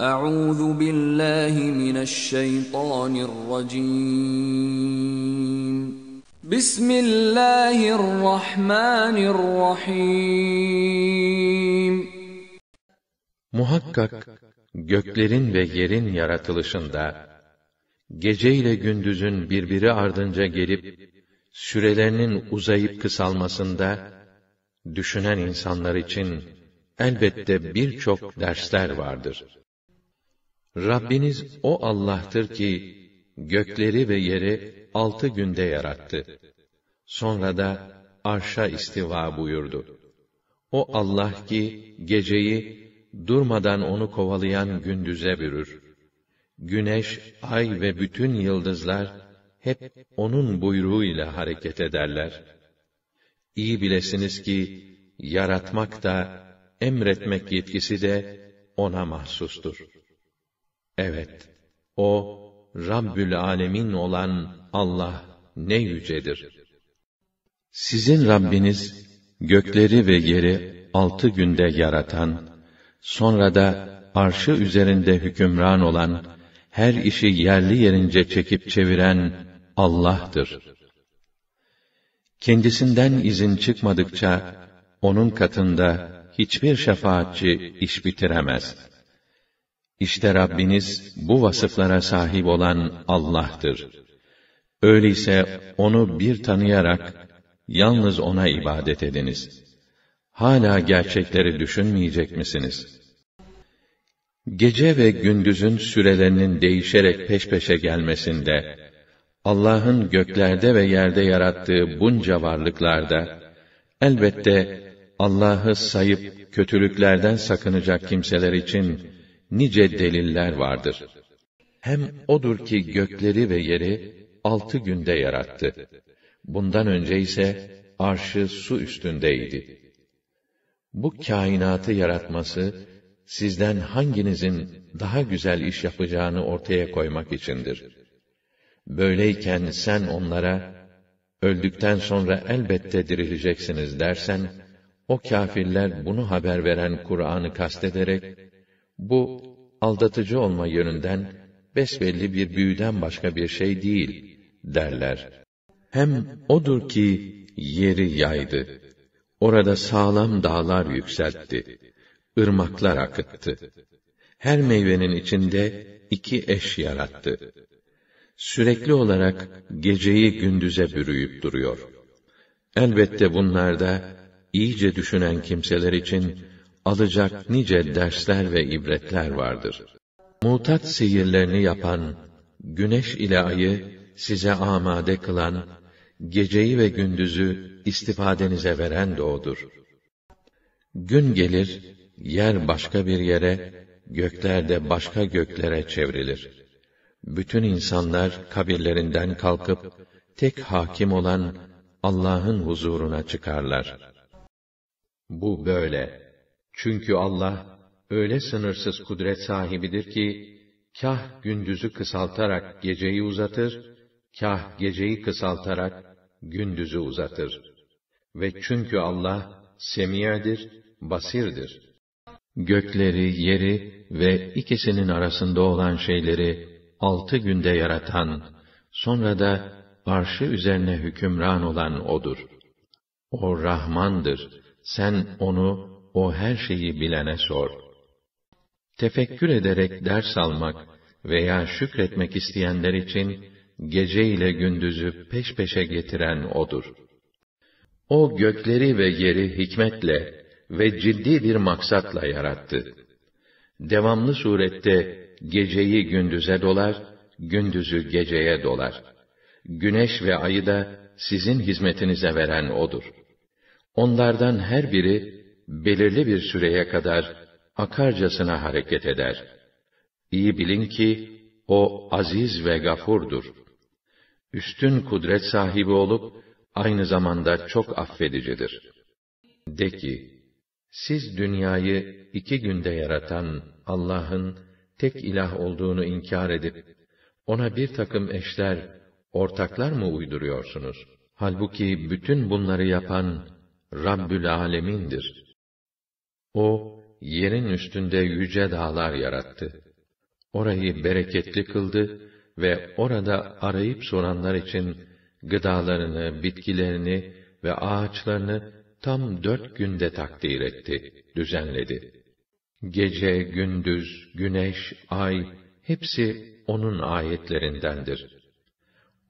Euzu billahi mineşşeytanirracim. Bismillahirrahmanirrahim. Muhakkak göklerin ve yerin yaratılışında gece ile gündüzün birbiri ardınca gelip sürelerinin uzayıp kısalmasında düşünen insanlar için elbette birçok dersler vardır. Rabbiniz o Allah'tır ki, gökleri ve yeri altı günde yarattı. Sonra da arşa istiva buyurdu. O Allah ki, geceyi, durmadan onu kovalayan gündüze bürür. Güneş, ay ve bütün yıldızlar, hep onun buyruğu ile hareket ederler. İyi bilesiniz ki, yaratmak da, emretmek yetkisi de, ona mahsustur.'' Evet, o Rabbül Alemin olan Allah ne yücedir. Sizin Rabbiniz gökleri ve yeri altı günde yaratan, sonra da arşı üzerinde hükümran olan, her işi yerli yerince çekip çeviren Allah'tır. Kendisinden izin çıkmadıkça, onun katında hiçbir şefaatçi iş bitiremez.'' İşte Rabbiniz bu vasıflara sahip olan Allah'tır. Öyleyse onu bir tanıyarak yalnız ona ibadet ediniz. Hala gerçekleri düşünmeyecek misiniz? Gece ve gündüzün sürelerinin değişerek peş peşe gelmesinde Allah'ın göklerde ve yerde yarattığı bunca varlıklarda elbette Allah'ı sayıp kötülüklerden sakınacak kimseler için nice deliller vardır. Hem odur ki gökleri ve yeri altı günde yarattı. Bundan önce ise arşı su üstündeydi. Bu kainatı yaratması sizden hanginizin daha güzel iş yapacağını ortaya koymak içindir. Böyleyken sen onlara öldükten sonra elbette dirileceksiniz dersen o kâfirler bunu haber veren Kur'an'ı kastederek bu aldatıcı olma yönünden besbelli bir büyüden başka bir şey değil derler. Hem odur ki yeri yaydı. Orada sağlam dağlar yükseltti. ırmaklar akıttı. Her meyvenin içinde iki eş yarattı. Sürekli olarak geceyi gündüze bürüyüp duruyor. Elbette bunlarda iyice düşünen kimseler için alacak nice dersler ve ibretler vardır. Mutat sihirlerini yapan, güneş ile ayı size amade kılan, geceyi ve gündüzü istifadenize veren de odur. Gün gelir, yer başka bir yere, gökler de başka göklere çevrilir. Bütün insanlar kabirlerinden kalkıp, tek hakim olan Allah'ın huzuruna çıkarlar. Bu böyle. Çünkü Allah öyle sınırsız kudret sahibidir ki kah gündüzü kısaltarak geceyi uzatır, kah geceyi kısaltarak gündüzü uzatır. Ve çünkü Allah semiyedir, basirdir. Gökleri, yeri ve ikisinin arasında olan şeyleri altı günde yaratan, sonra da arşı üzerine hükümran olan O'dur. O Rahmandır. Sen O'nu o her şeyi bilene sor. Tefekkür ederek ders almak veya şükretmek isteyenler için gece ile gündüzü peş peşe getiren odur. O gökleri ve yeri hikmetle ve ciddi bir maksatla yarattı. Devamlı surette geceyi gündüze dolar, gündüzü geceye dolar. Güneş ve ayı da sizin hizmetinize veren odur. Onlardan her biri belirli bir süreye kadar akarcasına hareket eder. İyi bilin ki o aziz ve gafurdur. Üstün kudret sahibi olup aynı zamanda çok affedicidir. De ki: Siz dünyayı iki günde yaratan Allah'ın tek ilah olduğunu inkar edip ona bir takım eşler, ortaklar mı uyduruyorsunuz? Halbuki bütün bunları yapan Rabbül Alemin'dir.'' O, yerin üstünde yüce dağlar yarattı. Orayı bereketli kıldı ve orada arayıp soranlar için gıdalarını, bitkilerini ve ağaçlarını tam dört günde takdir etti, düzenledi. Gece, gündüz, güneş, ay, hepsi onun ayetlerindendir.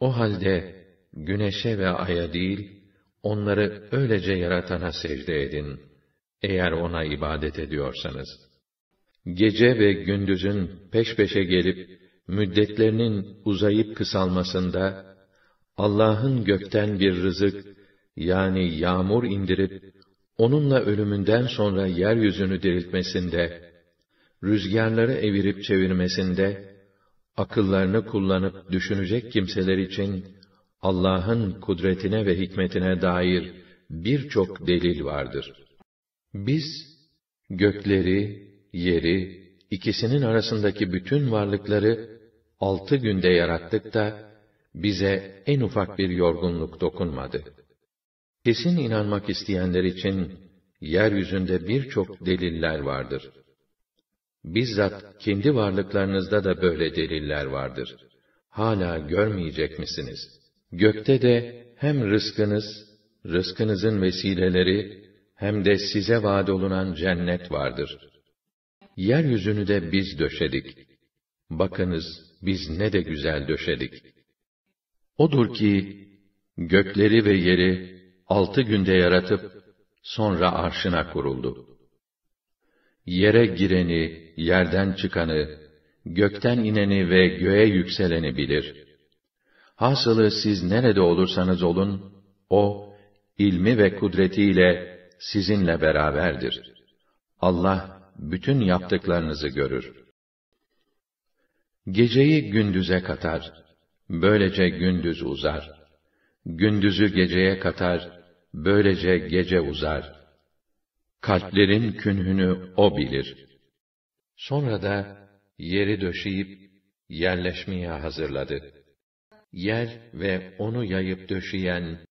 O halde güneşe ve aya değil, onları öylece yaratana secde edin.'' eğer ona ibadet ediyorsanız. Gece ve gündüzün peş peşe gelip, müddetlerinin uzayıp kısalmasında, Allah'ın gökten bir rızık, yani yağmur indirip, onunla ölümünden sonra yeryüzünü diriltmesinde, rüzgarları evirip çevirmesinde, akıllarını kullanıp düşünecek kimseler için, Allah'ın kudretine ve hikmetine dair birçok delil vardır.'' Biz gökleri, yeri, ikisinin arasındaki bütün varlıkları altı günde yarattık da bize en ufak bir yorgunluk dokunmadı. Kesin inanmak isteyenler için yeryüzünde birçok deliller vardır. Bizzat kendi varlıklarınızda da böyle deliller vardır. Hala görmeyecek misiniz? Gökte de hem rızkınız, rızkınızın vesileleri hem de size vaad olunan cennet vardır. Yeryüzünü de biz döşedik. Bakınız, biz ne de güzel döşedik. Odur ki, gökleri ve yeri altı günde yaratıp, sonra arşına kuruldu. Yere gireni, yerden çıkanı, gökten ineni ve göğe yükseleni bilir. Hasılı siz nerede olursanız olun, o, ilmi ve kudretiyle sizinle beraberdir. Allah bütün yaptıklarınızı görür. Geceyi gündüze katar. Böylece gündüz uzar. Gündüzü geceye katar. Böylece gece uzar. Kalplerin künhünü O bilir. Sonra da yeri döşeyip yerleşmeye hazırladı. Yer ve onu yayıp döşeyen